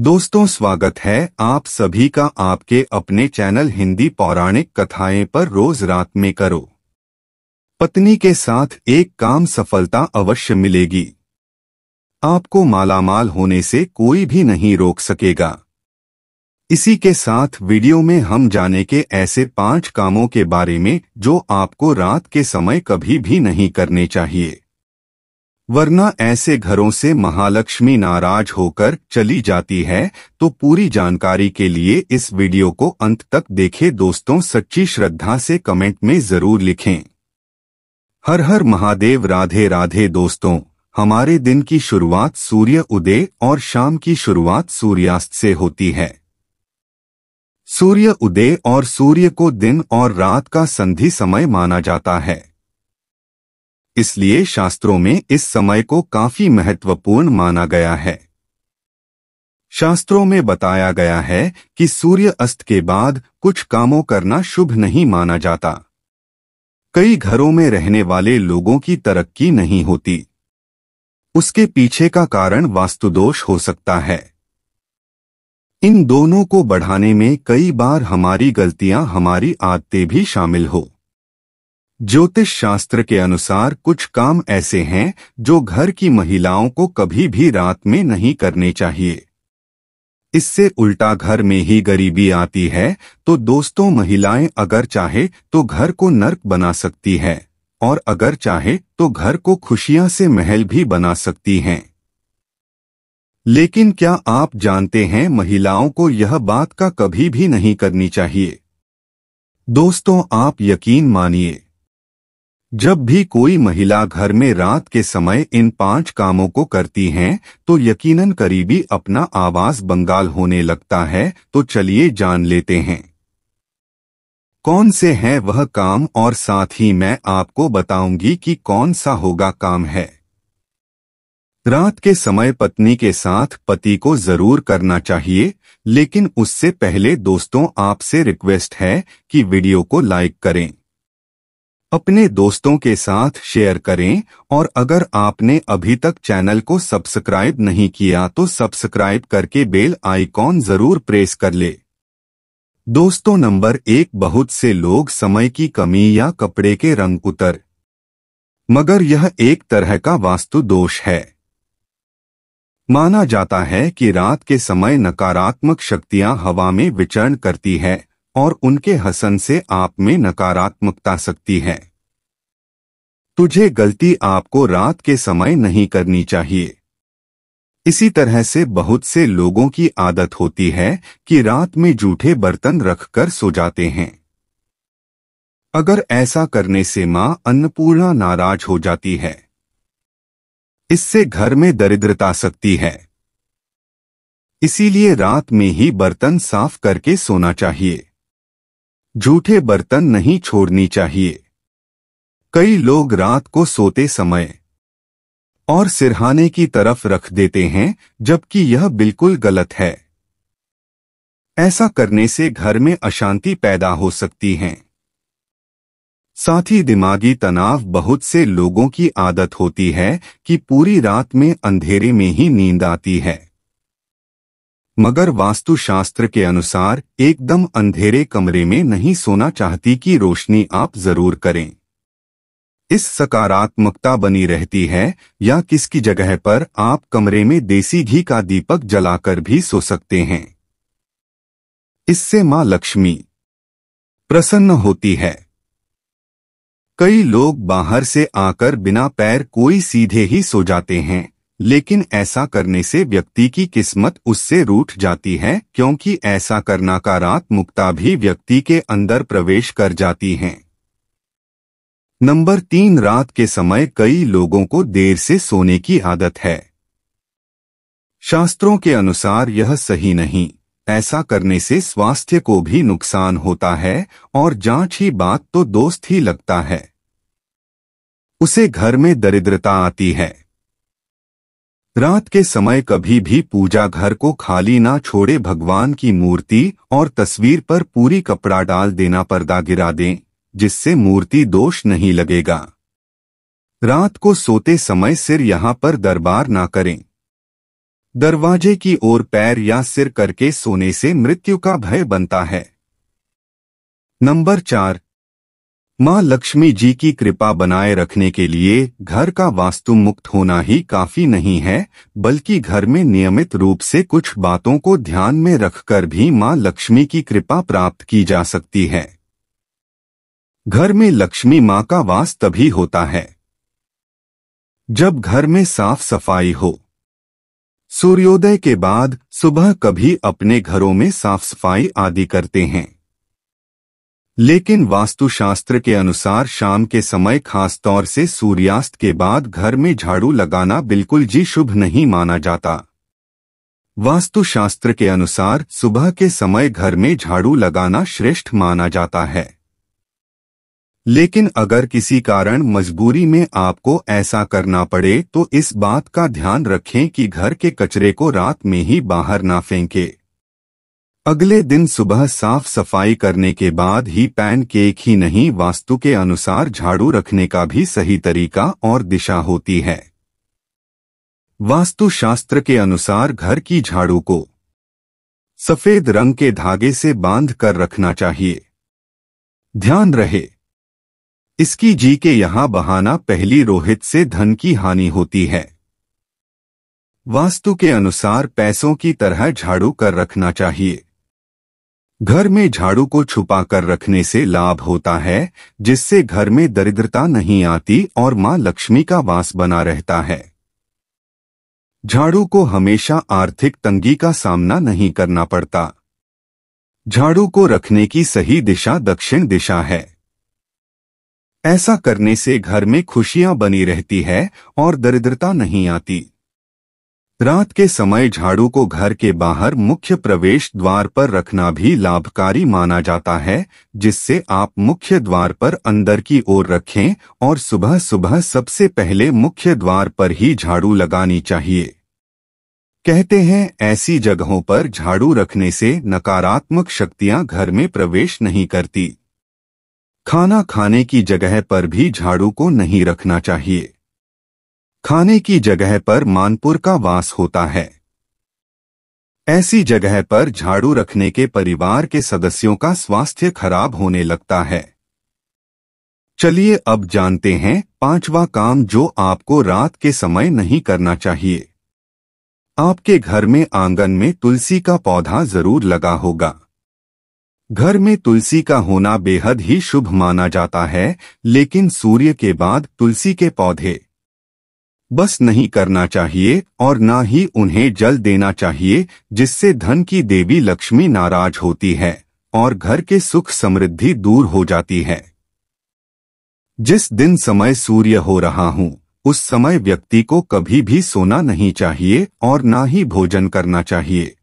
दोस्तों स्वागत है आप सभी का आपके अपने चैनल हिंदी पौराणिक कथाएं पर रोज रात में करो पत्नी के साथ एक काम सफलता अवश्य मिलेगी आपको मालामाल होने से कोई भी नहीं रोक सकेगा इसी के साथ वीडियो में हम जाने के ऐसे पांच कामों के बारे में जो आपको रात के समय कभी भी नहीं करने चाहिए वरना ऐसे घरों से महालक्ष्मी नाराज होकर चली जाती है तो पूरी जानकारी के लिए इस वीडियो को अंत तक देखें दोस्तों सच्ची श्रद्धा से कमेंट में जरूर लिखें हर हर महादेव राधे राधे दोस्तों हमारे दिन की शुरुआत सूर्य उदय और शाम की शुरुआत सूर्यास्त से होती है सूर्य उदय और सूर्य को दिन और रात का संधि समय माना जाता है इसलिए शास्त्रों में इस समय को काफी महत्वपूर्ण माना गया है शास्त्रों में बताया गया है कि सूर्य अस्त के बाद कुछ कामों करना शुभ नहीं माना जाता कई घरों में रहने वाले लोगों की तरक्की नहीं होती उसके पीछे का कारण वास्तुदोष हो सकता है इन दोनों को बढ़ाने में कई बार हमारी गलतियां हमारी आदतें भी शामिल हो ज्योतिष शास्त्र के अनुसार कुछ काम ऐसे हैं जो घर की महिलाओं को कभी भी रात में नहीं करने चाहिए इससे उल्टा घर में ही गरीबी आती है तो दोस्तों महिलाएं अगर चाहे तो घर को नर्क बना सकती है और अगर चाहे तो घर को खुशियां से महल भी बना सकती हैं लेकिन क्या आप जानते हैं महिलाओं को यह बात का कभी भी नहीं करनी चाहिए दोस्तों आप यकीन मानिए जब भी कोई महिला घर में रात के समय इन पांच कामों को करती हैं, तो यकीनन करीबी अपना आवाज बंगाल होने लगता है तो चलिए जान लेते हैं कौन से हैं वह काम और साथ ही मैं आपको बताऊंगी कि कौन सा होगा काम है रात के समय पत्नी के साथ पति को जरूर करना चाहिए लेकिन उससे पहले दोस्तों आपसे रिक्वेस्ट है कि वीडियो को लाइक करें अपने दोस्तों के साथ शेयर करें और अगर आपने अभी तक चैनल को सब्सक्राइब नहीं किया तो सब्सक्राइब करके बेल आइकॉन जरूर प्रेस कर ले दोस्तों नंबर एक बहुत से लोग समय की कमी या कपड़े के रंग उतर मगर यह एक तरह का वास्तु दोष है माना जाता है कि रात के समय नकारात्मक शक्तियां हवा में विचरण करती है और उनके हसन से आप में नकारात्मकता सकती है तुझे गलती आपको रात के समय नहीं करनी चाहिए इसी तरह से बहुत से लोगों की आदत होती है कि रात में जूठे बर्तन रखकर सो जाते हैं अगर ऐसा करने से मां अन्नपूर्णा नाराज हो जाती है इससे घर में दरिद्रता सकती है इसीलिए रात में ही बर्तन साफ करके सोना चाहिए झूठे बर्तन नहीं छोड़नी चाहिए कई लोग रात को सोते समय और सिरहाने की तरफ रख देते हैं जबकि यह बिल्कुल गलत है ऐसा करने से घर में अशांति पैदा हो सकती है साथ ही दिमागी तनाव बहुत से लोगों की आदत होती है कि पूरी रात में अंधेरे में ही नींद आती है मगर वास्तुशास्त्र के अनुसार एकदम अंधेरे कमरे में नहीं सोना चाहती कि रोशनी आप जरूर करें इस सकारात्मकता बनी रहती है या किसकी जगह पर आप कमरे में देसी घी का दीपक जलाकर भी सो सकते हैं इससे मां लक्ष्मी प्रसन्न होती है कई लोग बाहर से आकर बिना पैर कोई सीधे ही सो जाते हैं लेकिन ऐसा करने से व्यक्ति की किस्मत उससे रूठ जाती है क्योंकि ऐसा करना का रात मुक्ता भी व्यक्ति के अंदर प्रवेश कर जाती है नंबर तीन रात के समय कई लोगों को देर से सोने की आदत है शास्त्रों के अनुसार यह सही नहीं ऐसा करने से स्वास्थ्य को भी नुकसान होता है और जांच ही बात तो दोस्त ही लगता है उसे घर में दरिद्रता आती है रात के समय कभी भी पूजा घर को खाली ना छोड़े भगवान की मूर्ति और तस्वीर पर पूरी कपड़ा डाल देना पर्दा गिरा दें जिससे मूर्ति दोष नहीं लगेगा रात को सोते समय सिर यहां पर दरबार ना करें दरवाजे की ओर पैर या सिर करके सोने से मृत्यु का भय बनता है नंबर चार माँ लक्ष्मी जी की कृपा बनाए रखने के लिए घर का वास्तु मुक्त होना ही काफी नहीं है बल्कि घर में नियमित रूप से कुछ बातों को ध्यान में रखकर भी माँ लक्ष्मी की कृपा प्राप्त की जा सकती है घर में लक्ष्मी माँ का वास तभी होता है जब घर में साफ सफाई हो सूर्योदय के बाद सुबह कभी अपने घरों में साफ सफाई आदि करते हैं लेकिन वास्तुशास्त्र के अनुसार शाम के समय खासतौर से सूर्यास्त के बाद घर में झाड़ू लगाना बिल्कुल जी शुभ नहीं माना जाता वास्तुशास्त्र के अनुसार सुबह के समय घर में झाड़ू लगाना श्रेष्ठ माना जाता है लेकिन अगर किसी कारण मजबूरी में आपको ऐसा करना पड़े तो इस बात का ध्यान रखें कि घर के कचरे को रात में ही बाहर ना फेंकें। अगले दिन सुबह साफ सफाई करने के बाद ही पैन केक ही नहीं वास्तु के अनुसार झाड़ू रखने का भी सही तरीका और दिशा होती है वास्तु शास्त्र के अनुसार घर की झाड़ू को सफेद रंग के धागे से बांध कर रखना चाहिए ध्यान रहे इसकी जी के यहां बहाना पहली रोहित से धन की हानि होती है वास्तु के अनुसार पैसों की तरह झाड़ू कर रखना चाहिए घर में झाड़ू को छुपाकर रखने से लाभ होता है जिससे घर में दरिद्रता नहीं आती और मां लक्ष्मी का वास बना रहता है झाड़ू को हमेशा आर्थिक तंगी का सामना नहीं करना पड़ता झाड़ू को रखने की सही दिशा दक्षिण दिशा है ऐसा करने से घर में खुशियां बनी रहती है और दरिद्रता नहीं आती रात के समय झाड़ू को घर के बाहर मुख्य प्रवेश द्वार पर रखना भी लाभकारी माना जाता है जिससे आप मुख्य द्वार पर अंदर की ओर रखें और सुबह सुबह सबसे पहले मुख्य द्वार पर ही झाड़ू लगानी चाहिए कहते हैं ऐसी जगहों पर झाड़ू रखने से नकारात्मक शक्तियां घर में प्रवेश नहीं करती खाना खाने की जगह पर भी झाड़ू को नहीं रखना चाहिए खाने की जगह पर मानपुर का वास होता है ऐसी जगह पर झाड़ू रखने के परिवार के सदस्यों का स्वास्थ्य खराब होने लगता है चलिए अब जानते हैं पांचवा काम जो आपको रात के समय नहीं करना चाहिए आपके घर में आंगन में तुलसी का पौधा जरूर लगा होगा घर में तुलसी का होना बेहद ही शुभ माना जाता है लेकिन सूर्य के बाद तुलसी के पौधे बस नहीं करना चाहिए और ना ही उन्हें जल देना चाहिए जिससे धन की देवी लक्ष्मी नाराज होती है और घर के सुख समृद्धि दूर हो जाती है जिस दिन समय सूर्य हो रहा हूँ उस समय व्यक्ति को कभी भी सोना नहीं चाहिए और ना ही भोजन करना चाहिए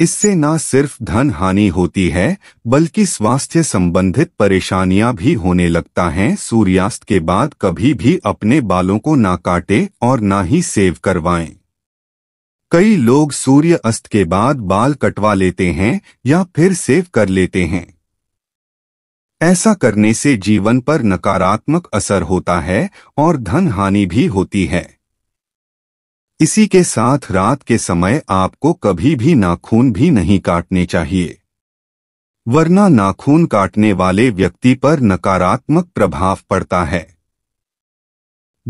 इससे न सिर्फ धन हानि होती है बल्कि स्वास्थ्य संबंधित परेशानियां भी होने लगता है सूर्यास्त के बाद कभी भी अपने बालों को ना काटे और ना ही सेव करवाएं कई लोग सूर्य अस्त के बाद बाल कटवा लेते हैं या फिर सेव कर लेते हैं ऐसा करने से जीवन पर नकारात्मक असर होता है और धन हानि भी होती है इसी के साथ रात के समय आपको कभी भी नाखून भी नहीं काटने चाहिए वरना नाखून काटने वाले व्यक्ति पर नकारात्मक प्रभाव पड़ता है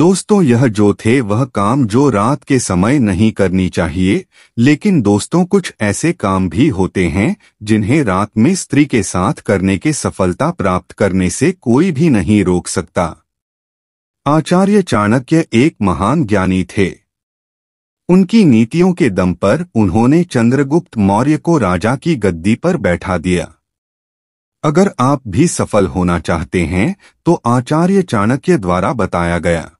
दोस्तों यह जो थे वह काम जो रात के समय नहीं करनी चाहिए लेकिन दोस्तों कुछ ऐसे काम भी होते हैं जिन्हें रात में स्त्री के साथ करने के सफलता प्राप्त करने से कोई भी नहीं रोक सकता आचार्य चाणक्य एक महान ज्ञानी थे उनकी नीतियों के दम पर उन्होंने चंद्रगुप्त मौर्य को राजा की गद्दी पर बैठा दिया अगर आप भी सफल होना चाहते हैं तो आचार्य चाणक्य द्वारा बताया गया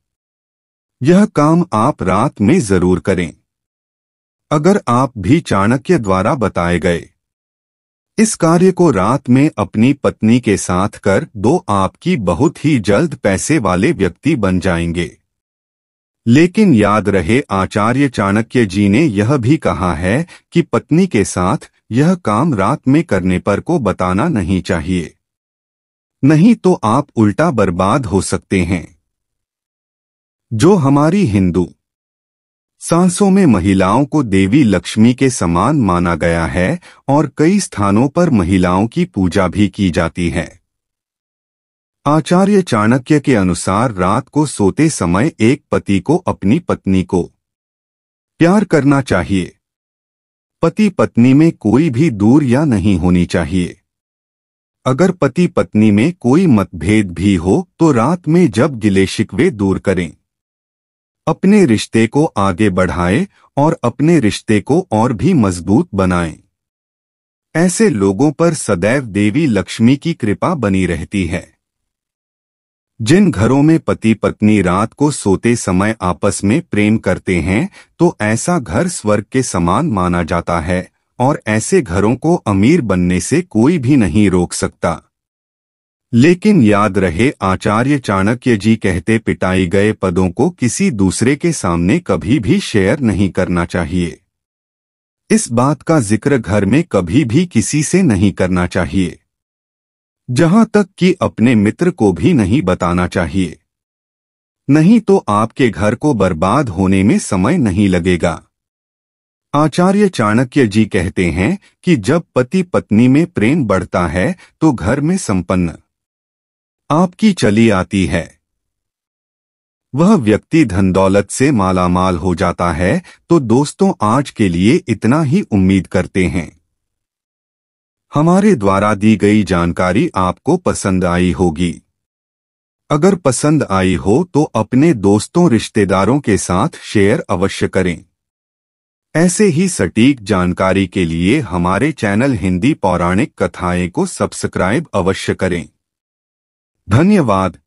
यह काम आप रात में जरूर करें अगर आप भी चाणक्य द्वारा बताए गए इस कार्य को रात में अपनी पत्नी के साथ कर दो आपकी बहुत ही जल्द पैसे वाले व्यक्ति बन जाएंगे लेकिन याद रहे आचार्य चाणक्य जी ने यह भी कहा है कि पत्नी के साथ यह काम रात में करने पर को बताना नहीं चाहिए नहीं तो आप उल्टा बर्बाद हो सकते हैं जो हमारी हिंदू सांसों में महिलाओं को देवी लक्ष्मी के समान माना गया है और कई स्थानों पर महिलाओं की पूजा भी की जाती है आचार्य चाणक्य के अनुसार रात को सोते समय एक पति को अपनी पत्नी को प्यार करना चाहिए पति पत्नी में कोई भी दूर या नहीं होनी चाहिए अगर पति पत्नी में कोई मतभेद भी हो तो रात में जब गिले शिकवे दूर करें अपने रिश्ते को आगे बढ़ाएं और अपने रिश्ते को और भी मजबूत बनाएं। ऐसे लोगों पर सदैव देवी लक्ष्मी की कृपा बनी रहती है जिन घरों में पति पत्नी रात को सोते समय आपस में प्रेम करते हैं तो ऐसा घर स्वर्ग के समान माना जाता है और ऐसे घरों को अमीर बनने से कोई भी नहीं रोक सकता लेकिन याद रहे आचार्य चाणक्य जी कहते पिटाई गए पदों को किसी दूसरे के सामने कभी भी शेयर नहीं करना चाहिए इस बात का जिक्र घर में कभी भी किसी से नहीं करना चाहिए जहां तक कि अपने मित्र को भी नहीं बताना चाहिए नहीं तो आपके घर को बर्बाद होने में समय नहीं लगेगा आचार्य चाणक्य जी कहते हैं कि जब पति पत्नी में प्रेम बढ़ता है तो घर में संपन्न आपकी चली आती है वह व्यक्ति धन दौलत से मालामाल हो जाता है तो दोस्तों आज के लिए इतना ही उम्मीद करते हैं हमारे द्वारा दी गई जानकारी आपको पसंद आई होगी अगर पसंद आई हो तो अपने दोस्तों रिश्तेदारों के साथ शेयर अवश्य करें ऐसे ही सटीक जानकारी के लिए हमारे चैनल हिंदी पौराणिक कथाएं को सब्सक्राइब अवश्य करें धन्यवाद